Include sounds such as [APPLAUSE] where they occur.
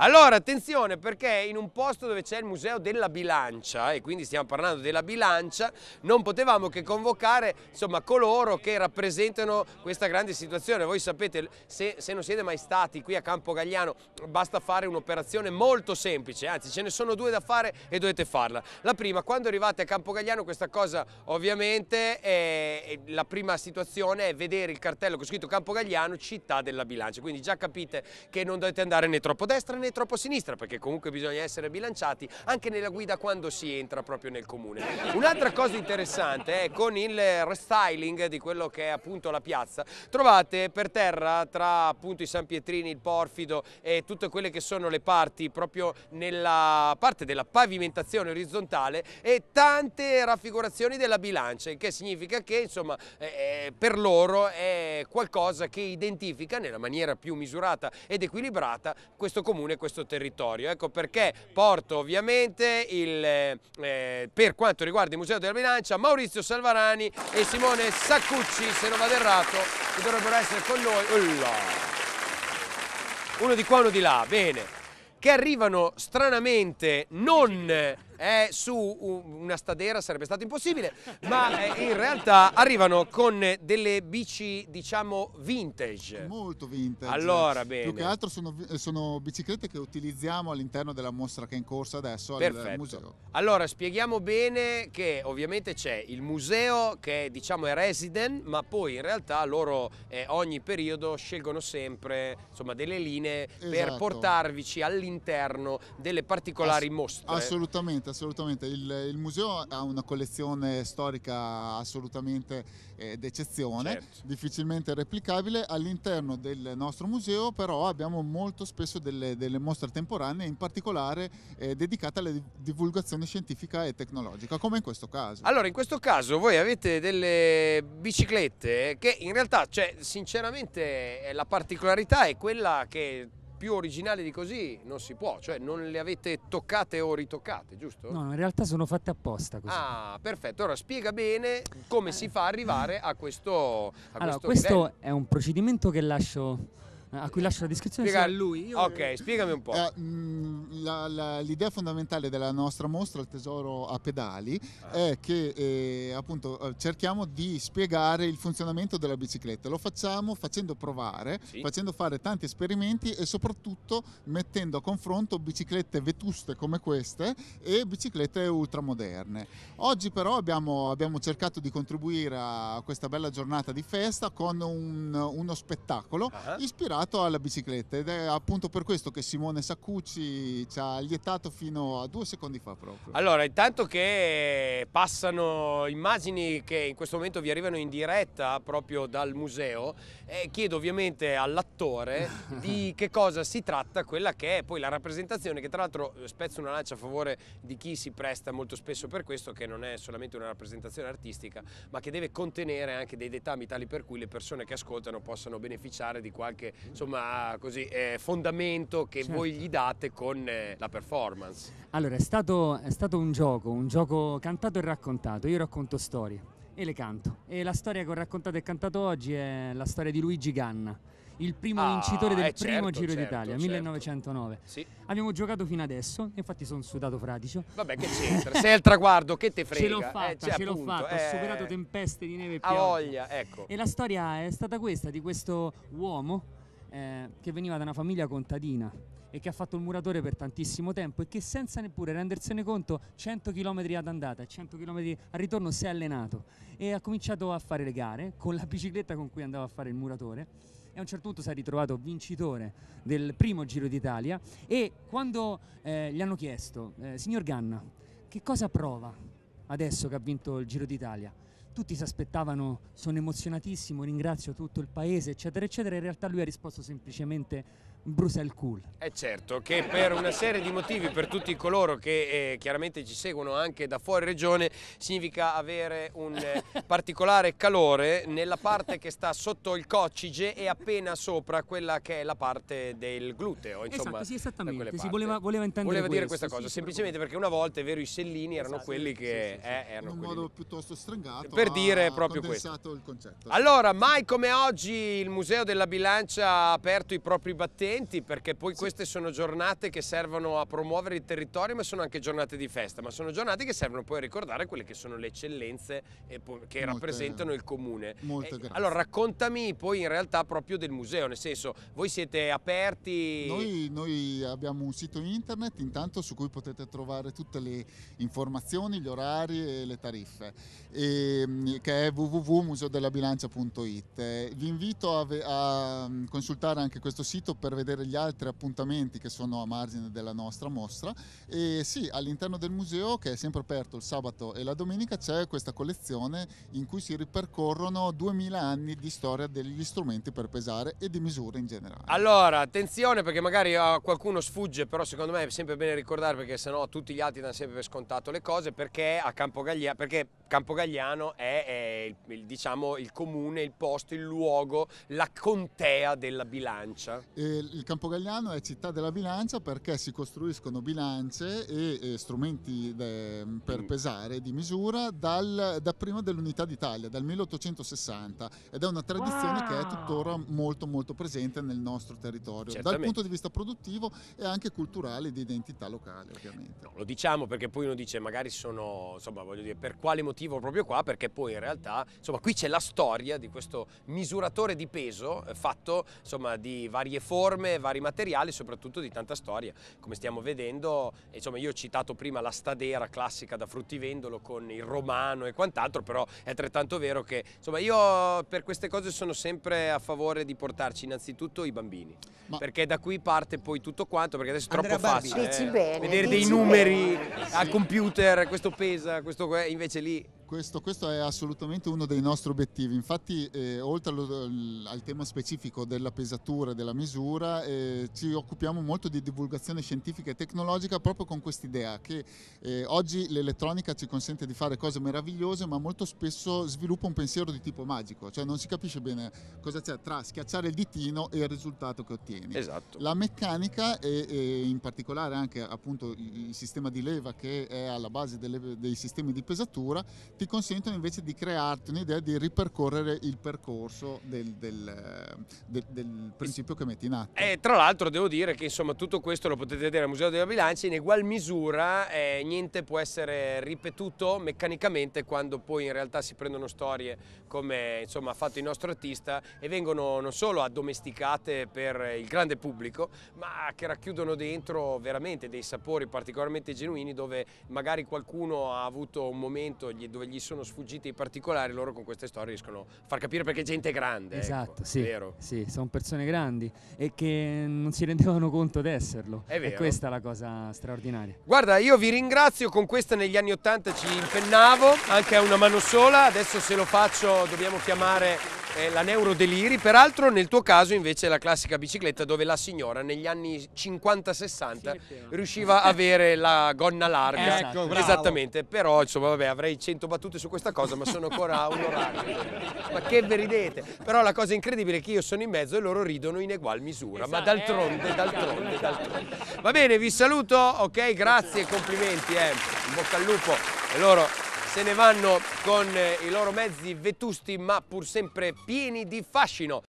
Allora attenzione perché in un posto dove c'è il museo della bilancia e quindi stiamo parlando della bilancia non potevamo che convocare insomma, coloro che rappresentano questa grande situazione. Voi sapete se, se non siete mai stati qui a Campo Gagliano basta fare un'operazione molto semplice, anzi ce ne sono due da fare e dovete farla. La prima quando arrivate a Campo Gagliano questa cosa ovviamente è, la prima situazione è vedere il cartello con scritto Campo Gagliano città della bilancia quindi già capite che non dovete andare né troppo a destra né né troppo a sinistra perché comunque bisogna essere bilanciati anche nella guida quando si entra proprio nel comune. Un'altra cosa interessante è con il restyling di quello che è appunto la piazza trovate per terra tra appunto i San Pietrini, il Porfido e tutte quelle che sono le parti proprio nella parte della pavimentazione orizzontale e tante raffigurazioni della bilancia il che significa che insomma eh, eh per loro è qualcosa che identifica nella maniera più misurata ed equilibrata questo comune questo territorio. Ecco perché porto ovviamente il, eh, eh, per quanto riguarda il Museo della Bilancia Maurizio Salvarani e Simone Saccucci, se non vado errato, che dovrebbero essere con noi. Uno di qua, uno di là, bene. Che arrivano stranamente non è su una stadera sarebbe stato impossibile, ma eh, in realtà arrivano con delle bici, diciamo, vintage. Molto vintage. Allora, bene. Più che altro sono, sono biciclette che utilizziamo all'interno della mostra che è in corso adesso Perfetto. al museo. Allora, spieghiamo bene che ovviamente c'è il museo che diciamo è resident, ma poi in realtà loro eh, ogni periodo scelgono sempre insomma, delle linee esatto. per portarvici all'interno delle particolari Ass mostre. Assolutamente assolutamente, assolutamente. Il, il, museo ha una collezione storica assolutamente eh, d'eccezione, certo. difficilmente replicabile. All'interno del nostro museo però abbiamo molto spesso delle, delle mostre temporanee, in particolare eh, dedicate alla divulgazione scientifica e tecnologica, come in questo caso. Allora, in questo caso voi avete delle biciclette che in realtà, cioè, sinceramente, eh, la particolarità è quella che più originale di così non si può, cioè non le avete toccate o ritoccate, giusto? No, in realtà sono fatte apposta così. Ah, perfetto. ora spiega bene come si fa ad arrivare a questo a Allora, questo, questo è un procedimento che lascio a ah, cui lascio la descrizione. Spiega a lui. Io... Ok, spiegami un po'. Eh, mm, la, la, l'idea fondamentale della nostra mostra, il tesoro a pedali, ah. è che eh, appunto eh, cerchiamo di spiegare il funzionamento della bicicletta. Lo facciamo facendo provare, sì. facendo fare tanti esperimenti e soprattutto mettendo a confronto biciclette vetuste come queste e biciclette ultramoderne. Oggi però abbiamo, abbiamo cercato di contribuire a questa bella giornata di festa con un, uno spettacolo uh ispirato dedicato alla bicicletta ed è appunto per questo che Simone Saccucci ci ha lietato fino a due secondi fa proprio. Allora, intanto che passano immagini che in questo momento vi arrivano in diretta proprio dal museo, eh, chiedo ovviamente all'attore [LAUGHS] di che cosa si tratta quella che è poi la rappresentazione, che tra l'altro eh, spezzo una lancia a favore di chi si presta molto spesso per questo, che non è solamente una rappresentazione artistica, ma che deve contenere anche dei dettami tali per cui le persone che ascoltano possano beneficiare di qualche insomma, così, eh, fondamento che certo. voi gli date con eh, la performance. Allora, è stato, è stato un gioco, un gioco cantato e raccontato. Io racconto storie e le canto. E la storia che ho raccontato e cantato oggi è la storia di Luigi Ganna, il primo ah, vincitore del eh, certo, primo Giro certo, d'Italia, certo. 1909. Sì. Abbiamo giocato fino adesso, infatti sono sudato fradicio. Vabbè, che c'entra? [LAUGHS] Sei al traguardo, che te frega? Ce l'ho eh, fatta, eh, cioè, ce l'ho fatta, eh, ho superato tempeste di neve e pioggia. voglia, ecco. E la storia è stata questa, di questo uomo eh, che veniva da una famiglia contadina e che ha fatto il muratore per tantissimo tempo e che senza neppure rendersene conto 100 km ad andata e 100 km al ritorno si è allenato e ha cominciato a fare le gare con la bicicletta con cui andava a fare il muratore e a un certo punto si è ritrovato vincitore del primo Giro d'Italia e quando eh, gli hanno chiesto eh, signor Ganna che cosa prova adesso che ha vinto il Giro d'Italia tutti si aspettavano, sono emozionatissimo, ringrazio tutto il paese, eccetera, eccetera, in realtà lui ha risposto semplicemente Brussels Cool. È certo che per una serie di motivi, per tutti coloro che eh, chiaramente ci seguono anche da fuori regione, significa avere un eh, [LAUGHS] particolare calore nella parte che sta sotto il coccige e appena sopra quella che è la parte del gluteo. Insomma, esatto, sì, esattamente. Si voleva, voleva intendere Voleva dire questo, questa cosa, sì, semplicemente perché una volta, è vero, i sellini erano esatto, quelli che sì, sì, eh, erano in un modo piuttosto stringato. Per dire proprio questo. il concetto. Allora, mai come oggi il Museo della Bilancia ha aperto i propri battenti eventi perché poi sì. queste sono giornate che servono a promuovere il territorio ma sono anche giornate di festa ma sono giornate che servono poi a ricordare quelle che sono le eccellenze che Molte, rappresentano il comune Molte eh, grazie. allora raccontami poi in realtà proprio del museo nel senso voi siete aperti noi, noi abbiamo un sito internet intanto su cui potete trovare tutte le informazioni gli orari e le tariffe e, ehm, che è www.museodellabilancia.it vi invito a, a mm, consultare anche questo sito per vedere gli altri appuntamenti che sono a margine della nostra mostra e sì, all'interno del museo che è sempre aperto il sabato e la domenica c'è questa collezione in cui si ripercorrono 2000 anni di storia degli strumenti per pesare e di misure in generale. Allora, attenzione perché magari a qualcuno sfugge, però secondo me è sempre bene ricordare perché sennò tutti gli altri danno sempre per scontato le cose perché a Campogagliano, perché Campogagliano è, è il, il, diciamo, il comune, il posto, il luogo, la contea della bilancia. Eh, il Campo Gagliano è città della bilancia perché si costruiscono bilance e, e eh, strumenti de, per mm. pesare di misura dal, da prima dell'unità d'Italia, dal 1860 ed è una tradizione wow. che è tuttora molto molto presente nel nostro territorio Certamente. dal punto di vista produttivo e anche culturale di identità locale ovviamente. No, lo diciamo perché poi uno dice magari sono, insomma voglio dire per quale motivo proprio qua perché poi in realtà insomma qui c'è la storia di questo misuratore di peso eh, fatto insomma di varie forme forme, vari materiali, soprattutto di tanta storia. Come stiamo vedendo, insomma, io ho citato prima la stadera classica da fruttivendolo con il romano e quant'altro, però è altrettanto vero che insomma, io per queste cose sono sempre a favore di portarci innanzitutto i bambini, Ma... perché da qui parte poi tutto quanto, perché adesso è troppo Barbie. facile. eh, bene, vedere dei numeri bene. al computer, questo pesa, questo invece lì questo, questo, è assolutamente uno dei nostri obiettivi, infatti eh, oltre al, al tema specifico della pesatura e della misura eh, ci occupiamo molto di divulgazione scientifica e tecnologica proprio con quest'idea che eh, oggi l'elettronica ci consente di fare cose meravigliose ma molto spesso sviluppa un pensiero di tipo magico, cioè non si capisce bene cosa c'è tra schiacciare il ditino e il risultato che ottieni. Esatto. La meccanica e, e in particolare anche appunto il, il sistema di leva che è alla base delle, dei sistemi di pesatura ti consentono invece di crearti un'idea di ripercorrere il percorso del, del, eh, del, del principio che metti in atto. E eh, tra l'altro devo dire che insomma tutto questo lo potete vedere al Museo della Bilancia in egual misura, eh, niente può essere ripetuto meccanicamente quando poi in realtà si prendono storie come insomma ha fatto il nostro artista e vengono non solo addomesticate per il grande pubblico, ma che racchiudono dentro veramente dei sapori particolarmente genuini dove magari qualcuno ha avuto un momento dove gli gli sono sfuggiti i particolari, loro con queste storie riescono a far capire perché è gente grande. Ecco, esatto, ecco, sì, vero. sì, sono persone grandi e che non si rendevano conto d'esserlo. È vero. E questa è la cosa straordinaria. Guarda, io vi ringrazio, con questa negli anni Ottanta ci impennavo, anche a una mano sola, adesso se lo faccio dobbiamo chiamare è la Neurodeliri, peraltro nel tuo caso invece è la classica bicicletta dove la signora negli anni 50-60 sì, riusciva ad avere la gonna larga. Eh, ecco, bravo. Esattamente, però insomma vabbè avrei 100 battute su questa cosa ma sono ancora a orario. ma che vi ridete? Però la cosa incredibile è che io sono in mezzo e loro ridono in egual misura, esatto. ma d'altronde, eh. d'altronde, d'altronde. Va bene, vi saluto, ok, grazie, complimenti, eh. in bocca al lupo. E loro se ne vanno con eh, i loro mezzi vetusti ma pur sempre pieni di fascino.